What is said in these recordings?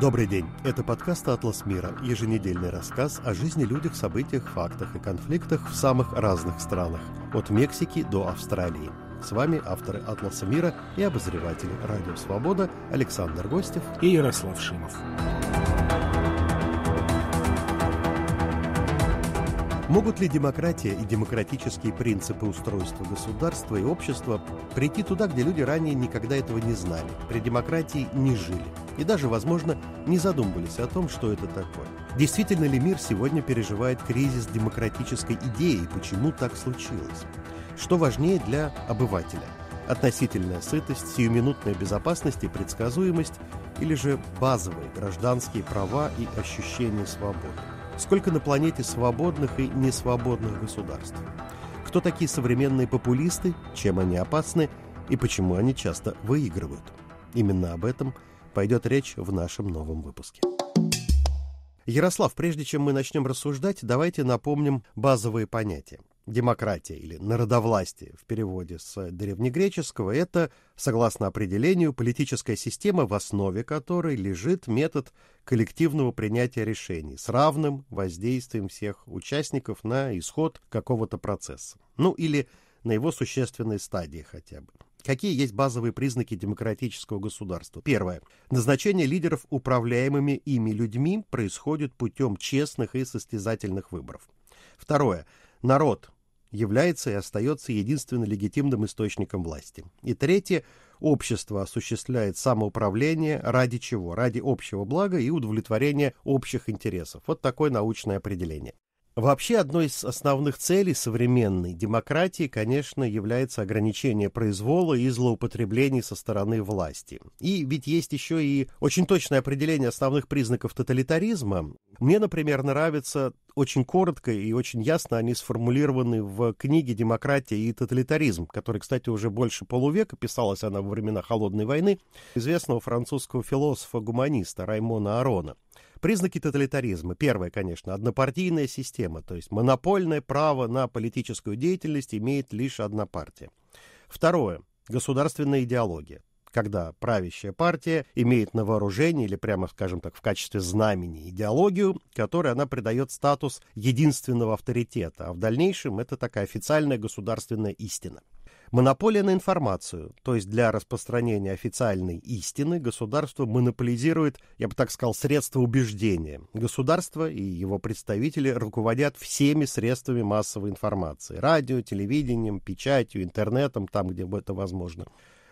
Добрый день! Это подкаст «Атлас мира» – еженедельный рассказ о жизни, людях, событиях, фактах и конфликтах в самых разных странах – от Мексики до Австралии. С вами авторы «Атласа мира» и обозреватели «Радио Свобода» Александр Гостев и Ярослав Шимов. Могут ли демократия и демократические принципы устройства государства и общества прийти туда, где люди ранее никогда этого не знали, при демократии не жили и даже, возможно, не задумывались о том, что это такое? Действительно ли мир сегодня переживает кризис демократической идеи и почему так случилось? Что важнее для обывателя? Относительная сытость, сиюминутная безопасность и предсказуемость или же базовые гражданские права и ощущение свободы? сколько на планете свободных и несвободных государств. Кто такие современные популисты, чем они опасны и почему они часто выигрывают. Именно об этом пойдет речь в нашем новом выпуске. Ярослав, прежде чем мы начнем рассуждать, давайте напомним базовые понятия. Демократия или народовластие в переводе с древнегреческого – это, согласно определению, политическая система, в основе которой лежит метод коллективного принятия решений с равным воздействием всех участников на исход какого-то процесса. Ну или на его существенной стадии хотя бы. Какие есть базовые признаки демократического государства? Первое. Назначение лидеров управляемыми ими людьми происходит путем честных и состязательных выборов. Второе народ является и остается единственным легитимным источником власти. И третье, общество осуществляет самоуправление ради чего? Ради общего блага и удовлетворения общих интересов. Вот такое научное определение. Вообще одной из основных целей современной демократии, конечно, является ограничение произвола и злоупотреблений со стороны власти. И ведь есть еще и очень точное определение основных признаков тоталитаризма, мне, например, нравится очень коротко и очень ясно они сформулированы в книге «Демократия и тоталитаризм», которая, кстати, уже больше полувека писалась она во времена Холодной войны, известного французского философа-гуманиста Раймона Арона. Признаки тоталитаризма. Первое, конечно, однопартийная система, то есть монопольное право на политическую деятельность имеет лишь одна партия. Второе. Государственная идеология когда правящая партия имеет на вооружении или прямо, скажем так, в качестве знамени идеологию, которой она придает статус единственного авторитета, а в дальнейшем это такая официальная государственная истина. Монополия на информацию, то есть для распространения официальной истины государство монополизирует, я бы так сказал, средства убеждения. Государство и его представители руководят всеми средствами массовой информации – радио, телевидением, печатью, интернетом, там, где это возможно.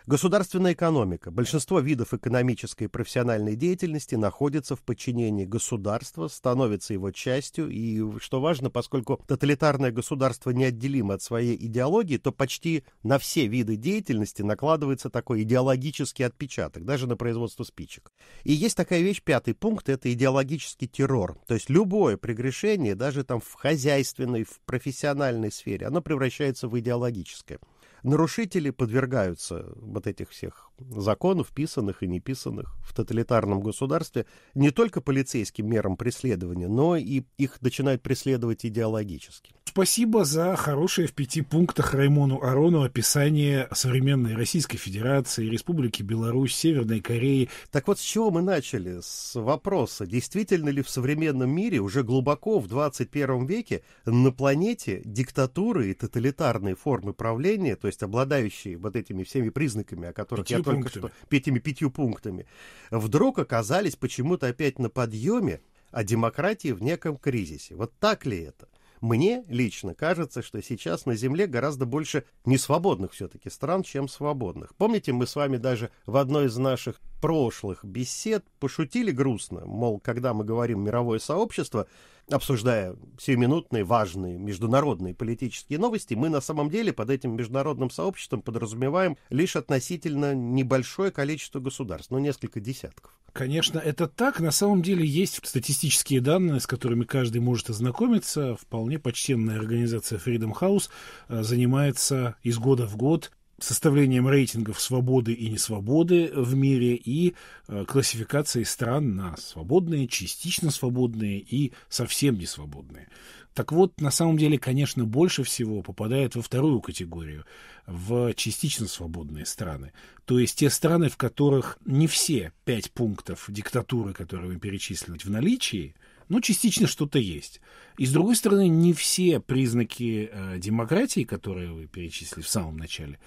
Государственная экономика. Большинство видов экономической и профессиональной деятельности находится в подчинении государства, становится его частью, и, что важно, поскольку тоталитарное государство неотделимо от своей идеологии, то почти на все виды деятельности накладывается такой идеологический отпечаток, даже на производство спичек. И есть такая вещь, пятый пункт, это идеологический террор. То есть любое прегрешение, даже там в хозяйственной, в профессиональной сфере, оно превращается в идеологическое нарушители подвергаются вот этих всех законов, писанных и неписанных в тоталитарном государстве, не только полицейским мерам преследования, но и их начинают преследовать идеологически. Спасибо за хорошее в пяти пунктах Раймону Арону описание современной Российской Федерации, Республики Беларусь, Северной Кореи. Так вот, с чего мы начали? С вопроса, действительно ли в современном мире, уже глубоко в 21 веке, на планете диктатуры и тоталитарные формы правления, то есть обладающие вот этими всеми признаками, о которых пятью я только пунктами. что... Этими пятью пунктами. Вдруг оказались почему-то опять на подъеме, а демократии в неком кризисе. Вот так ли это? Мне лично кажется, что сейчас на Земле гораздо больше несвободных все-таки стран, чем свободных. Помните, мы с вами даже в одной из наших прошлых бесед пошутили грустно, мол, когда мы говорим «мировое сообщество», обсуждая сиюминутные важные международные политические новости, мы на самом деле под этим международным сообществом подразумеваем лишь относительно небольшое количество государств, ну, несколько десятков. Конечно, это так. На самом деле есть статистические данные, с которыми каждый может ознакомиться. Вполне почтенная организация Freedom House э, занимается из года в год составлением рейтингов свободы и несвободы в мире и э, классификацией стран на свободные, частично свободные и совсем несвободные. Так вот, на самом деле, конечно, больше всего попадает во вторую категорию, в частично свободные страны. То есть те страны, в которых не все пять пунктов диктатуры, которые мы перечислили, в наличии, ну, частично что-то есть. И, с другой стороны, не все признаки э, демократии, которые вы перечислили в самом начале,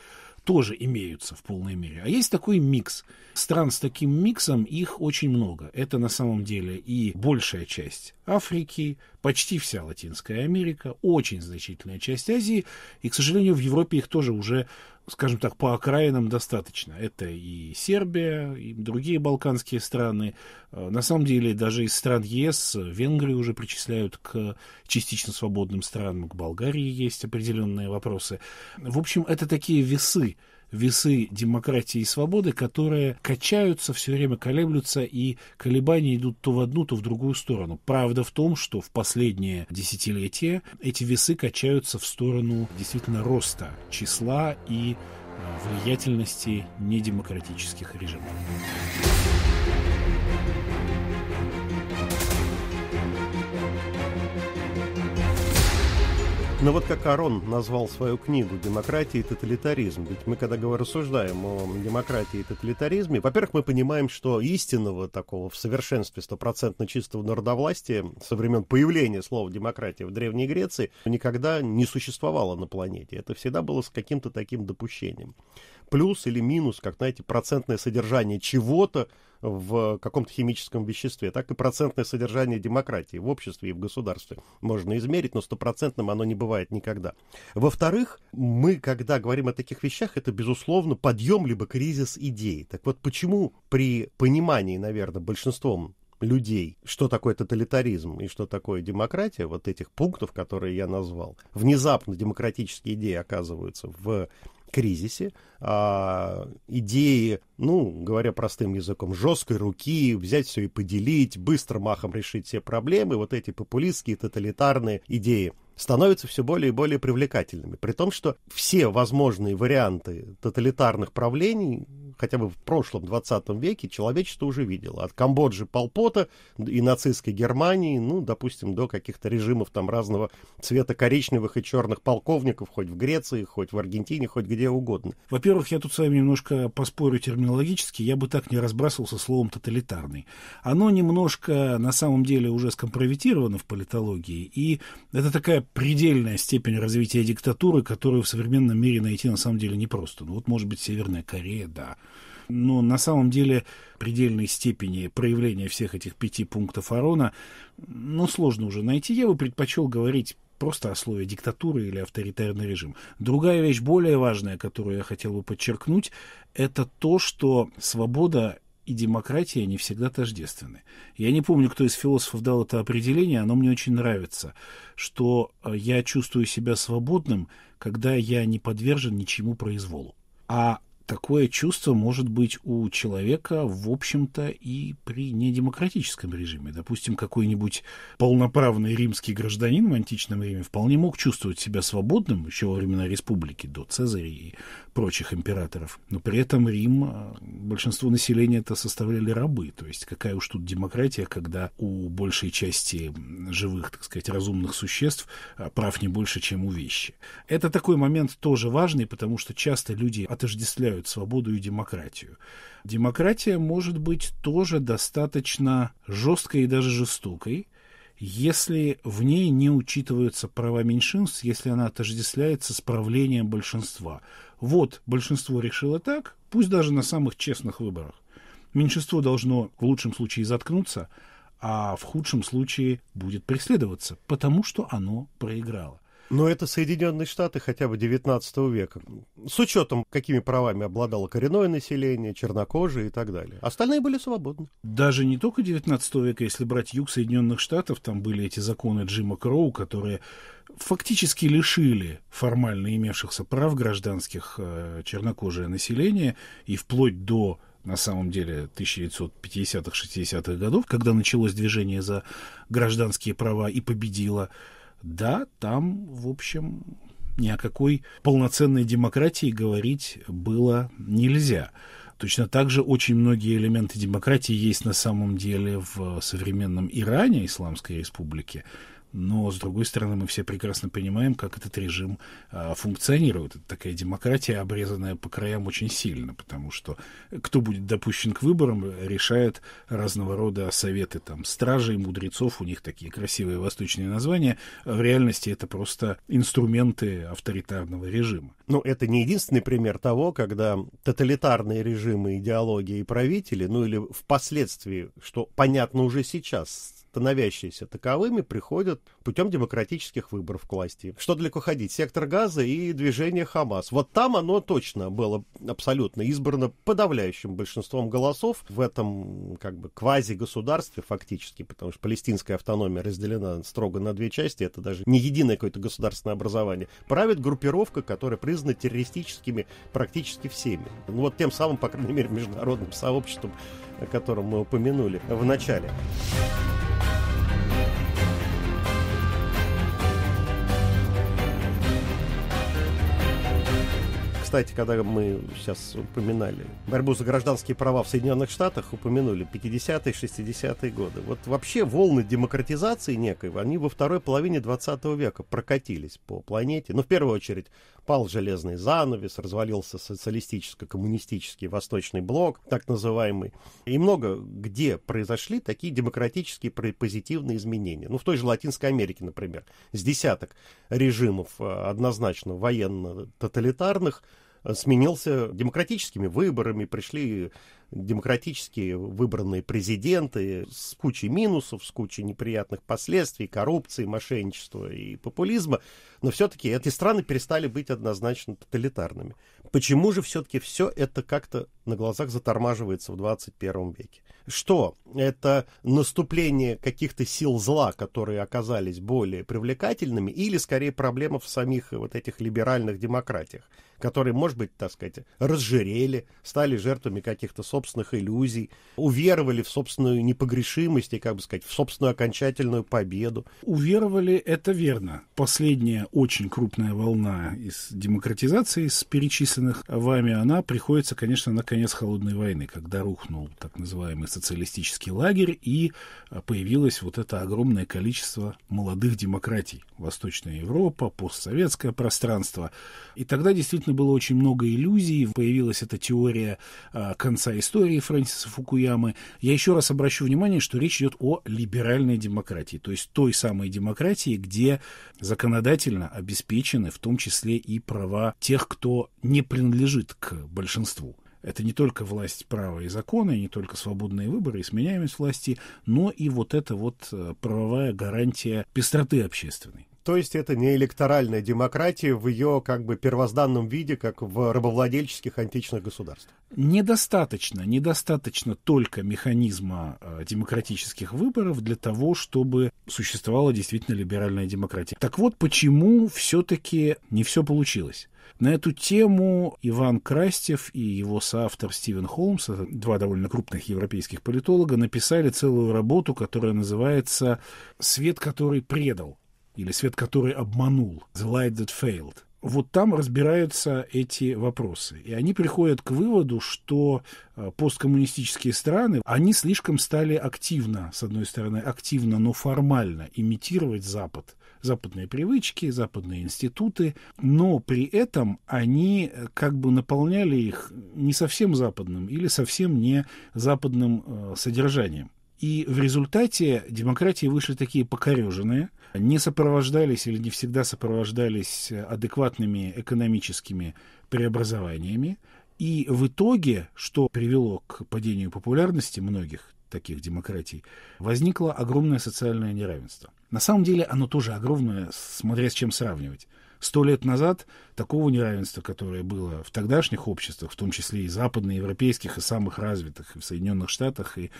тоже имеются в полной мере. А есть такой микс. Стран с таким миксом их очень много. Это на самом деле и большая часть Африки, почти вся Латинская Америка, очень значительная часть Азии. И, к сожалению, в Европе их тоже уже скажем так, по окраинам достаточно. Это и Сербия, и другие балканские страны. Э, на самом деле, даже из стран ЕС Венгрию уже причисляют к частично свободным странам. К Болгарии есть определенные вопросы. В общем, это такие весы, весы демократии и свободы, которые качаются, все время колеблются, и колебания идут то в одну, то в другую сторону. Правда в том, что в последние десятилетия эти весы качаются в сторону действительно роста числа и э, влиятельности недемократических режимов. Ну вот как Арон назвал свою книгу «Демократия и тоталитаризм». Ведь мы, когда рассуждаем о демократии и тоталитаризме, во-первых, мы понимаем, что истинного такого в совершенстве стопроцентно чистого народовластия со времен появления слова «демократия» в Древней Греции никогда не существовало на планете. Это всегда было с каким-то таким допущением плюс или минус, как, знаете, процентное содержание чего-то в каком-то химическом веществе, так и процентное содержание демократии в обществе и в государстве можно измерить, но стопроцентным оно не бывает никогда. Во-вторых, мы, когда говорим о таких вещах, это, безусловно, подъем либо кризис идей. Так вот, почему при понимании, наверное, большинством людей, что такое тоталитаризм и что такое демократия, вот этих пунктов, которые я назвал, внезапно демократические идеи оказываются в кризисе, а, идеи, ну, говоря простым языком, жесткой руки, взять все и поделить, быстро махом решить все проблемы, вот эти популистские, тоталитарные идеи становятся все более и более привлекательными, при том, что все возможные варианты тоталитарных правлений хотя бы в прошлом 20 веке человечество уже видело. От Камбоджи Полпота и нацистской Германии, ну, допустим, до каких-то режимов там разного цвета коричневых и черных полковников, хоть в Греции, хоть в Аргентине, хоть где угодно. Во-первых, я тут с вами немножко поспорю терминологически, я бы так не разбрасывался словом «тоталитарный». Оно немножко, на самом деле, уже скомпрометировано в политологии, и это такая предельная степень развития диктатуры, которую в современном мире найти на самом деле непросто. Ну вот, может быть, Северная Корея, да. Но на самом деле предельной степени проявления всех этих пяти пунктов Арона, ну, сложно уже найти. Я бы предпочел говорить просто о слове диктатура или авторитарный режим. Другая вещь, более важная, которую я хотел бы подчеркнуть, это то, что свобода и демократия не всегда тождественны. Я не помню, кто из философов дал это определение, оно мне очень нравится, что э, я чувствую себя свободным, когда я не подвержен ничему произволу. А такое чувство может быть у человека, в общем-то, и при недемократическом режиме. Допустим, какой-нибудь полноправный римский гражданин в античном Риме вполне мог чувствовать себя свободным еще во времена республики, до Цезаря и прочих императоров. Но при этом Рим, а, большинство населения это составляли рабы. То есть какая уж тут демократия, когда у большей части живых, так сказать, разумных существ а, прав не больше, чем у вещи. Это такой момент тоже важный, потому что часто люди отождествляют разделяют свободу и демократию. Демократия может быть тоже достаточно жесткой и даже жестокой, если в ней не учитываются права меньшинств, если она отождествляется с правлением большинства. Вот большинство решило так, пусть даже на самых честных выборах. Меньшинство должно в лучшем случае заткнуться, а в худшем случае будет преследоваться, потому что оно проиграло. Но это Соединенные Штаты хотя бы 19 века. С учетом, какими правами обладало коренное население, чернокожие и так далее. Остальные были свободны. Даже не только 19 века, если брать юг Соединенных Штатов, там были эти законы Джима Кроу, которые фактически лишили формально имевшихся прав гражданских э, чернокожее население и вплоть до на самом деле 1950-60-х х годов, когда началось движение за гражданские права и победило да, там, в общем, ни о какой полноценной демократии говорить было нельзя. Точно так же очень многие элементы демократии есть на самом деле в современном Иране, Исламской Республике но, с другой стороны, мы все прекрасно понимаем, как этот режим а, функционирует. Это такая демократия, обрезанная по краям очень сильно, потому что кто будет допущен к выборам, решает разного рода советы там стражей, мудрецов, у них такие красивые восточные названия. В реальности это просто инструменты авторитарного режима. Ну, это не единственный пример того, когда тоталитарные режимы, идеологии и правители, ну или впоследствии, что понятно уже сейчас, становящиеся таковыми, приходят путем демократических выборов к власти. Что далеко ходить? Сектор газа и движение Хамас. Вот там оно точно было абсолютно избрано подавляющим большинством голосов в этом как бы квази-государстве фактически, потому что палестинская автономия разделена строго на две части, это даже не единое какое-то государственное образование. Правит группировка, которая признана террористическими практически всеми. Ну вот тем самым, по крайней мере, международным сообществом, о котором мы упомянули в начале. кстати, когда мы сейчас упоминали борьбу за гражданские права в Соединенных Штатах, упомянули 50-е, 60-е годы. Вот вообще волны демократизации некой, они во второй половине 20 века прокатились по планете. Ну, в первую очередь, пал железный занавес, развалился социалистическо-коммунистический восточный блок, так называемый. И много где произошли такие демократические позитивные изменения. Ну, в той же Латинской Америке, например, с десяток режимов э, однозначно военно-тоталитарных, сменился демократическими выборами, пришли демократически выбранные президенты с кучей минусов, с кучей неприятных последствий, коррупции, мошенничества и популизма, но все-таки эти страны перестали быть однозначно тоталитарными. Почему же все-таки все это как-то на глазах затормаживается в 21 веке? Что? Это наступление каких-то сил зла, которые оказались более привлекательными, или скорее проблема в самих вот этих либеральных демократиях, которые, может быть, так сказать, разжирели, стали жертвами каких-то собственных собственных иллюзий, уверовали в собственную непогрешимость и, как бы сказать, в собственную окончательную победу. Уверовали, это верно. Последняя очень крупная волна из демократизации, из перечисленных вами, она приходится, конечно, на конец Холодной войны, когда рухнул так называемый социалистический лагерь и появилось вот это огромное количество молодых демократий. Восточная Европа, постсоветское пространство. И тогда действительно было очень много иллюзий. Появилась эта теория а, конца истории истории Фрэнсиса Фукуямы, я еще раз обращу внимание, что речь идет о либеральной демократии, то есть той самой демократии, где законодательно обеспечены в том числе и права тех, кто не принадлежит к большинству. Это не только власть права и закона, не только свободные выборы и сменяемость власти, но и вот эта вот э, правовая гарантия пестроты общественной. То есть это не электоральная демократия в ее как бы первозданном виде, как в рабовладельческих античных государствах. Недостаточно, недостаточно только механизма э, демократических выборов для того, чтобы существовала действительно либеральная демократия. Так вот, почему все-таки не все получилось? На эту тему Иван Крастев и его соавтор Стивен Холмс, э, два довольно крупных европейских политолога, написали целую работу, которая называется «Свет, который предал или свет, который обманул, the light that failed. Вот там разбираются эти вопросы. И они приходят к выводу, что э, посткоммунистические страны, они слишком стали активно, с одной стороны, активно, но формально имитировать Запад, западные привычки, западные институты, но при этом они э, как бы наполняли их не совсем западным или совсем не западным э, содержанием. И в результате демократии вышли такие покореженные, не сопровождались или не всегда сопровождались адекватными экономическими преобразованиями. И в итоге, что привело к падению популярности многих таких демократий, возникло огромное социальное неравенство. На самом деле оно тоже огромное, смотря с чем сравнивать. Сто лет назад такого неравенства, которое было в тогдашних обществах, в том числе и западноевропейских, и самых развитых, и в Соединенных Штатах, и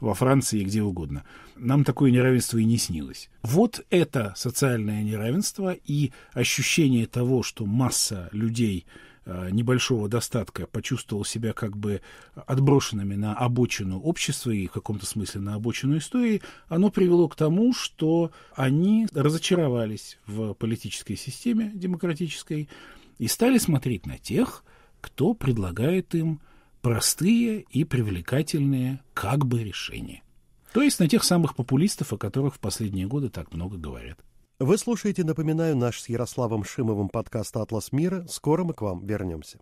во Франции, и где угодно, нам такое неравенство и не снилось. Вот это социальное неравенство и ощущение того, что масса людей – Э, небольшого достатка почувствовал себя как бы отброшенными на обочину общества и в каком-то смысле на обочину истории, оно привело к тому, что они разочаровались в политической системе демократической и стали смотреть на тех, кто предлагает им простые и привлекательные как бы решения. То есть на тех самых популистов, о которых в последние годы так много говорят. Вы слушаете, напоминаю, наш с Ярославом Шимовым подкаст «Атлас мира». Скоро мы к вам вернемся.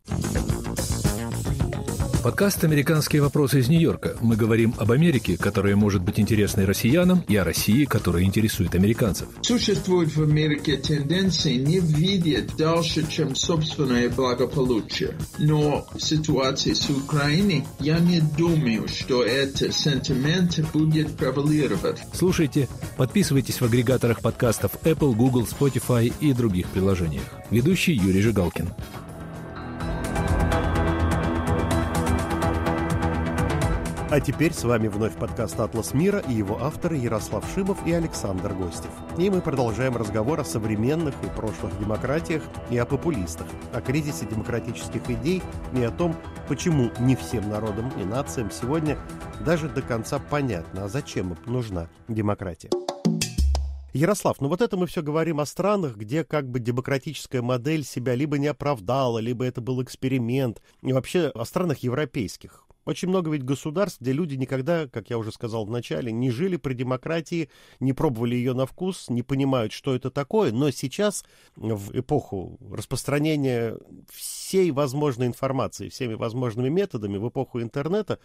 Подкаст «Американские вопросы» из Нью-Йорка. Мы говорим об Америке, которая может быть интересной россиянам, и о России, которая интересует американцев. Существует в Америке тенденция не видеть дальше, чем собственное благополучие. Но в ситуации с Украиной я не думаю, что этот сентимент будет превалировать. Слушайте, подписывайтесь в агрегаторах подкастов Apple, Google, Spotify и других приложениях. Ведущий Юрий Жигалкин. А теперь с вами вновь подкаст «Атлас мира» и его авторы Ярослав Шимов и Александр Гостев. И мы продолжаем разговор о современных и прошлых демократиях и о популистах, о кризисе демократических идей и о том, почему не всем народам и нациям сегодня даже до конца понятно, а зачем им нужна демократия. Ярослав, ну вот это мы все говорим о странах, где как бы демократическая модель себя либо не оправдала, либо это был эксперимент, и вообще о странах европейских. Очень много ведь государств, где люди никогда, как я уже сказал в начале, не жили при демократии, не пробовали ее на вкус, не понимают, что это такое, но сейчас, в эпоху распространения всей возможной информации, всеми возможными методами, в эпоху интернета,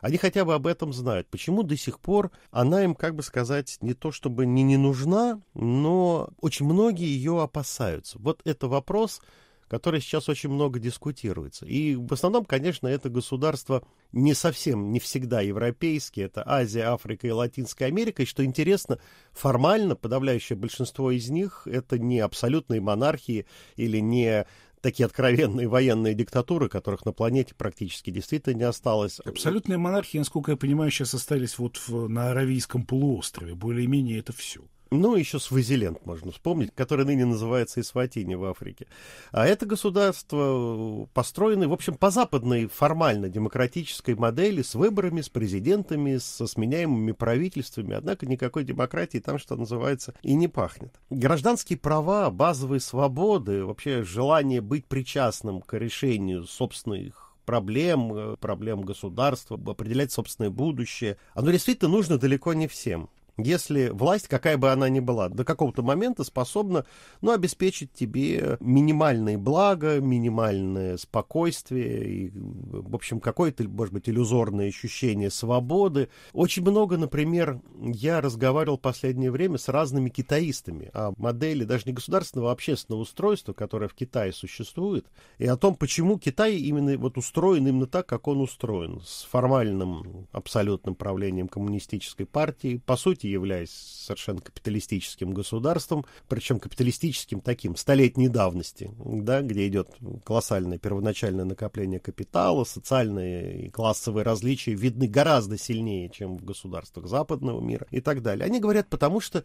они хотя бы об этом знают. Почему до сих пор она им, как бы сказать, не то чтобы не, не нужна, но очень многие ее опасаются. Вот это вопрос, который сейчас очень много дискутируется. И в основном, конечно, это государства не совсем, не всегда европейские, это Азия, Африка и Латинская Америка. И что интересно, формально подавляющее большинство из них это не абсолютные монархии или не такие откровенные военные диктатуры, которых на планете практически действительно не осталось. Абсолютные монархии, насколько я понимаю, сейчас остались вот в, на Аравийском полуострове. Более-менее это все. Ну, еще Свазиленд можно вспомнить, который ныне называется Исватини в Африке. А это государство э, построено, в общем, по западной формально демократической модели с выборами, с президентами, со сменяемыми правительствами. Однако никакой демократии там, что называется, и не пахнет. Гражданские права, базовые свободы, вообще желание быть причастным к решению собственных проблем, э, проблем государства, определять собственное будущее. Оно действительно нужно далеко не всем если власть, какая бы она ни была, до какого-то момента способна ну, обеспечить тебе минимальные блага, минимальное спокойствие, и, в общем, какое-то, может быть, иллюзорное ощущение свободы. Очень много, например, я разговаривал в последнее время с разными китаистами о модели даже не государственного, а общественного устройства, которое в Китае существует, и о том, почему Китай именно вот устроен именно так, как он устроен, с формальным абсолютным правлением коммунистической партии, по сути, фактически являясь совершенно капиталистическим государством, причем капиталистическим таким, столетней давности, да, где идет колоссальное первоначальное накопление капитала, социальные и классовые различия видны гораздо сильнее, чем в государствах западного мира и так далее. Они говорят, потому что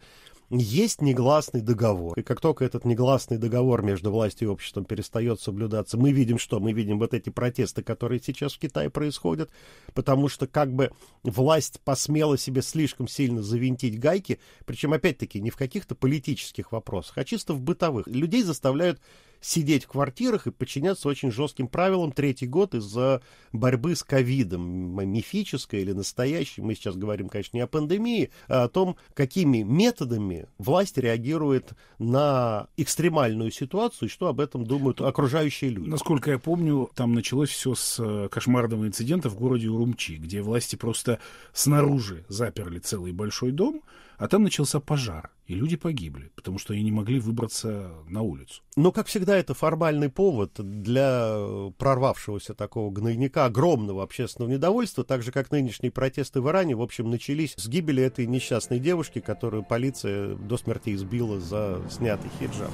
есть негласный договор. И как только этот негласный договор между властью и обществом перестает соблюдаться, мы видим что? Мы видим вот эти протесты, которые сейчас в Китае происходят, потому что как бы власть посмела себе слишком сильно завинтить гайки, причем опять-таки не в каких-то политических вопросах, а чисто в бытовых. Людей заставляют сидеть в квартирах и подчиняться очень жестким правилам третий год из-за борьбы с ковидом, мифической или настоящей. Мы сейчас говорим, конечно, не о пандемии, а о том, какими методами власть реагирует на экстремальную ситуацию, и что об этом думают окружающие люди. Насколько я помню, там началось все с э, кошмарного инцидента в городе Урумчи, где власти просто снаружи заперли целый большой дом, а там начался пожар, и люди погибли, потому что они не могли выбраться на улицу. Но, как всегда, это формальный повод для э, прорвавшегося такого гнойника огромного общественного недовольства, так же, как нынешние протесты в Иране, в общем, начались с гибели этой несчастной девушки, которую полиция до смерти избила за снятый хиджаб.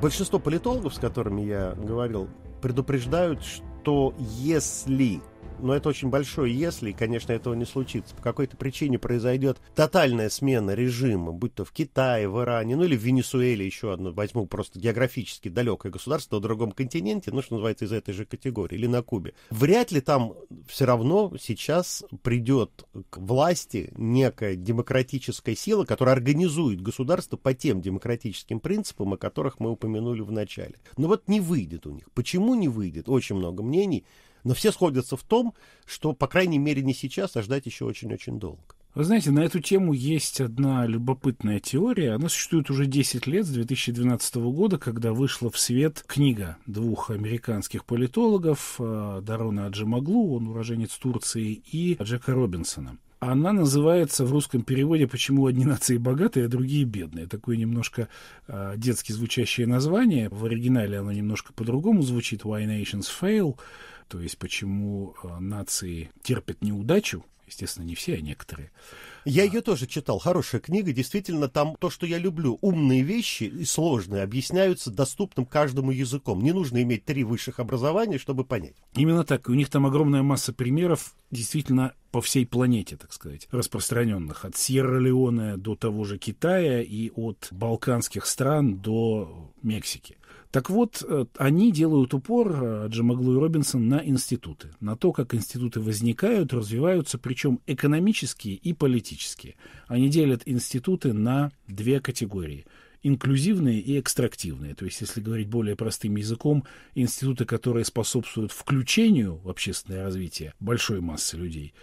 большинство политологов, с которыми я говорил, предупреждают, что если но это очень большое если, и, конечно, этого не случится. По какой-то причине произойдет тотальная смена режима, будь то в Китае, в Иране, ну или в Венесуэле еще одно, возьму просто географически далекое государство на другом континенте, ну что называется, из этой же категории, или на Кубе. Вряд ли там все равно сейчас придет к власти некая демократическая сила, которая организует государство по тем демократическим принципам, о которых мы упомянули в начале. Но вот не выйдет у них. Почему не выйдет? Очень много мнений. Но все сходятся в том, что, по крайней мере, не сейчас, а ждать еще очень-очень долго. Вы знаете, на эту тему есть одна любопытная теория. Она существует уже 10 лет, с 2012 года, когда вышла в свет книга двух американских политологов, э, Дарона Аджамаглу, он уроженец Турции, и Джека Робинсона. Она называется в русском переводе «Почему одни нации богатые, а другие бедные». Такое немножко э, детски звучащее название. В оригинале оно немножко по-другому звучит «Why Nations Fail». То есть почему э, нации терпят неудачу, естественно, не все, а некоторые. Я а... ее тоже читал, хорошая книга, действительно, там то, что я люблю, умные вещи и сложные объясняются доступным каждому языком. Не нужно иметь три высших образования, чтобы понять. Именно так, у них там огромная масса примеров, действительно, по всей планете, так сказать, распространенных. От Сьерра-Леоне до того же Китая и от балканских стран до Мексики. Так вот, э, они делают упор, э, Джамаглу и Робинсон, на институты, на то, как институты возникают, развиваются, причем экономические и политические. Они делят институты на две категории инклюзивные и экстрактивные. То есть, если говорить более простым языком, институты, которые способствуют включению в общественное развитие большой массы людей,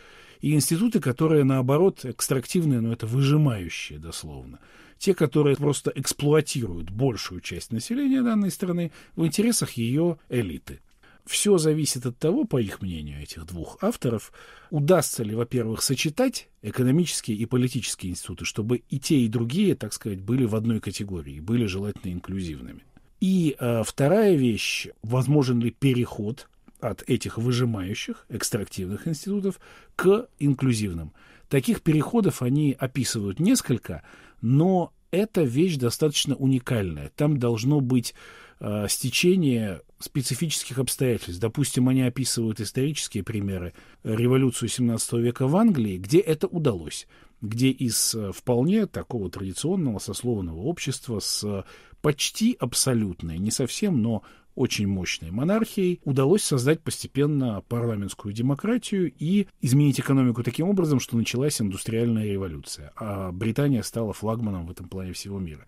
и институты, которые, наоборот, экстрактивные, но это выжимающие дословно те, которые просто эксплуатируют большую часть населения данной страны в интересах ее элиты. Все зависит от того, по их мнению, этих двух авторов, удастся ли, во-первых, сочетать экономические и политические институты, чтобы и те, и другие, так сказать, были в одной категории, были желательно инклюзивными. И э, вторая вещь, возможен ли переход от этих выжимающих экстрактивных институтов к инклюзивным. Таких переходов они описывают несколько, но эта вещь достаточно уникальная. Там должно быть э, стечение специфических обстоятельств. Допустим, они описывают исторические примеры революцию 17 века в Англии, где это удалось, где из э, вполне такого традиционного сословного общества с э, почти абсолютной, не совсем, но очень мощной монархией, удалось создать постепенно парламентскую демократию и изменить экономику таким образом, что началась индустриальная революция, а Британия стала флагманом в этом плане всего мира.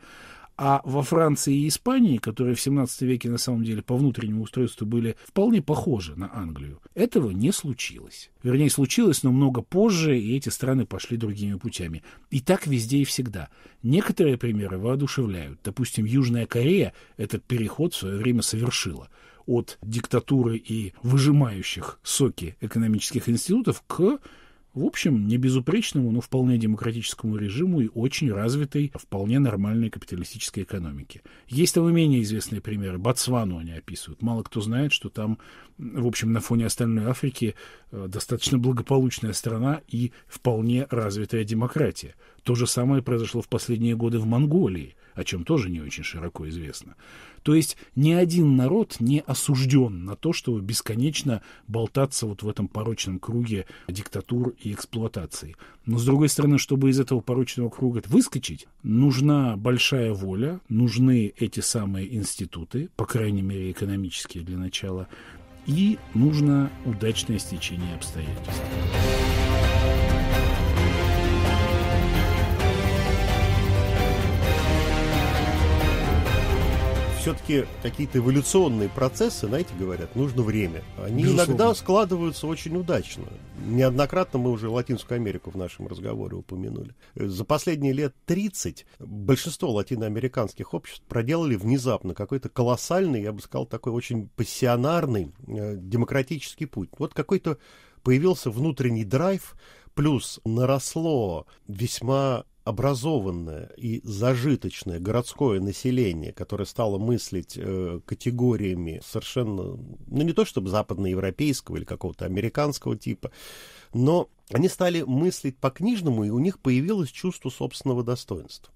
А во Франции и Испании, которые в 17 веке на самом деле по внутреннему устройству были вполне похожи на Англию, этого не случилось. Вернее, случилось, но много позже, и эти страны пошли другими путями. И так везде и всегда. Некоторые примеры воодушевляют. Допустим, Южная Корея этот переход в свое время совершила от диктатуры и выжимающих соки экономических институтов к в общем, не безупречному, но вполне демократическому режиму и очень развитой, вполне нормальной капиталистической экономике. Есть там и менее известные примеры. Ботсвану они описывают. Мало кто знает, что там, в общем, на фоне остальной Африки Э, достаточно благополучная страна и вполне развитая демократия. То же самое произошло в последние годы в Монголии, о чем тоже не очень широко известно. То есть ни один народ не осужден на то, чтобы бесконечно болтаться вот в этом порочном круге диктатур и эксплуатации. Но с другой стороны, чтобы из этого порочного круга выскочить, нужна большая воля, нужны эти самые институты, по крайней мере экономические для начала, и нужно удачное стечение обстоятельств. все-таки какие-то эволюционные процессы, знаете, говорят, нужно время. Они Безусловно. иногда складываются очень удачно. Неоднократно мы уже Латинскую Америку в нашем разговоре упомянули. Э, за последние лет 30 большинство латиноамериканских обществ проделали внезапно какой-то колоссальный, я бы сказал, такой очень пассионарный э, демократический путь. Вот какой-то появился внутренний драйв, плюс наросло весьма образованное и зажиточное городское население, которое стало мыслить э, категориями совершенно, ну не то чтобы западноевропейского или какого-то американского типа, но они стали мыслить по-книжному, и у них появилось чувство собственного достоинства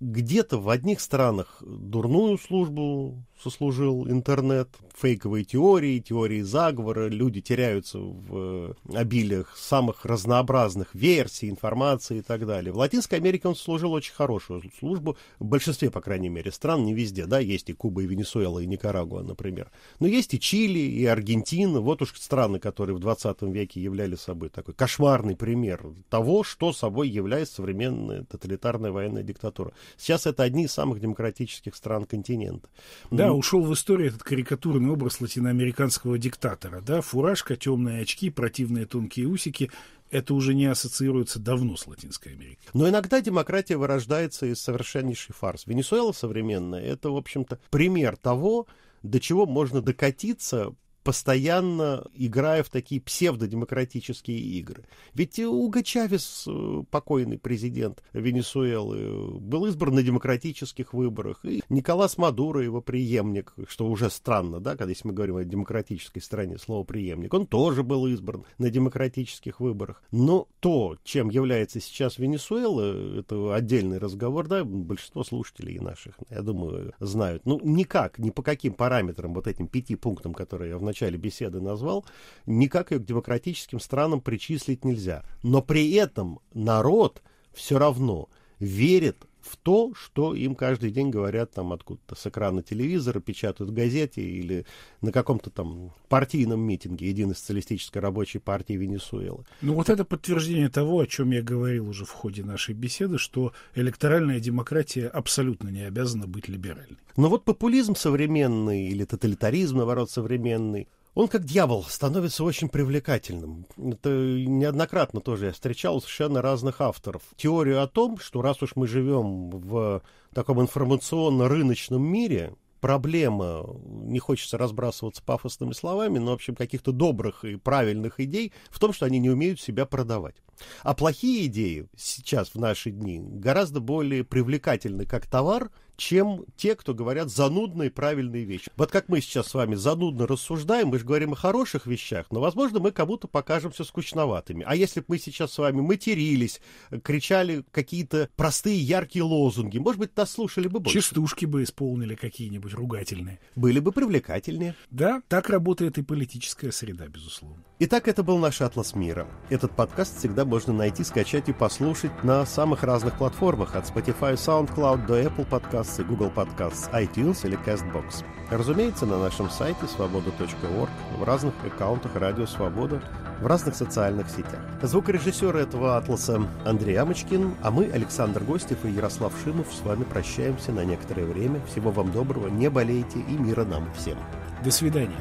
где-то в одних странах дурную службу сослужил интернет, фейковые теории, теории заговора, люди теряются в э, обилиях самых разнообразных версий, информации и так далее. В Латинской Америке он служил очень хорошую службу, в большинстве, по крайней мере, стран, не везде, да, есть и Куба, и Венесуэла, и Никарагуа, например. Но есть и Чили, и Аргентина, вот уж страны, которые в 20 веке являли собой такой кошмарный пример того, что собой является современная тоталитарная военная диктатура. Сейчас это одни из самых демократических стран континента. Да, ну, ушел в историю этот карикатурный образ латиноамериканского диктатора, да, фуражка, темные очки, противные тонкие усики, это уже не ассоциируется давно с Латинской Америкой. Но иногда демократия вырождается из совершеннейший фарс. Венесуэла современная – это, в общем-то, пример того, до чего можно докатиться постоянно играя в такие псевдодемократические игры. Ведь Уго Чавес, э, покойный президент Венесуэлы, был избран на демократических выборах, и Николас Мадуро, его преемник, что уже странно, да, когда если мы говорим о демократической стране, слово преемник, он тоже был избран на демократических выборах. Но то, чем является сейчас Венесуэла, это отдельный разговор, да, большинство слушателей наших, я думаю, знают. Ну, никак, ни по каким параметрам, вот этим пяти пунктам, которые я вначале начале беседы назвал, никак ее к демократическим странам причислить нельзя. Но при этом народ все равно верит в то, что им каждый день говорят там откуда-то с экрана телевизора, печатают в газете или на каком-то там партийном митинге Единой социалистической рабочей партии Венесуэлы. Ну вот это подтверждение того, о чем я говорил уже в ходе нашей беседы, что электоральная демократия абсолютно не обязана быть либеральной. Но вот популизм современный или тоталитаризм, наоборот, современный, он как дьявол становится очень привлекательным. Это неоднократно тоже я встречал совершенно разных авторов. Теорию о том, что раз уж мы живем в таком информационно-рыночном мире, проблема, не хочется разбрасываться пафосными словами, но, в общем, каких-то добрых и правильных идей в том, что они не умеют себя продавать. А плохие идеи сейчас, в наши дни, гораздо более привлекательны как товар – чем те, кто говорят занудные правильные вещи. Вот как мы сейчас с вами занудно рассуждаем, мы же говорим о хороших вещах, но, возможно, мы кому-то покажемся скучноватыми. А если бы мы сейчас с вами матерились, кричали какие-то простые яркие лозунги, может быть, нас слушали бы больше. Частушки бы исполнили какие-нибудь ругательные. Были бы привлекательнее. Да, так работает и политическая среда, безусловно. Итак, это был наш «Атлас мира». Этот подкаст всегда можно найти, скачать и послушать на самых разных платформах, от Spotify, SoundCloud до Apple Podcasts и Google Podcasts, iTunes или CastBox. Разумеется, на нашем сайте свобода.орг, в разных аккаунтах «Радио Свобода», в разных социальных сетях. Звукорежиссер этого «Атласа» Андрей Амочкин, а мы, Александр Гостев и Ярослав Шимов, с вами прощаемся на некоторое время. Всего вам доброго, не болейте и мира нам всем. До свидания.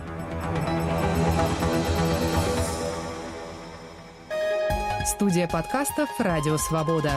Студия подкастов «Радио Свобода».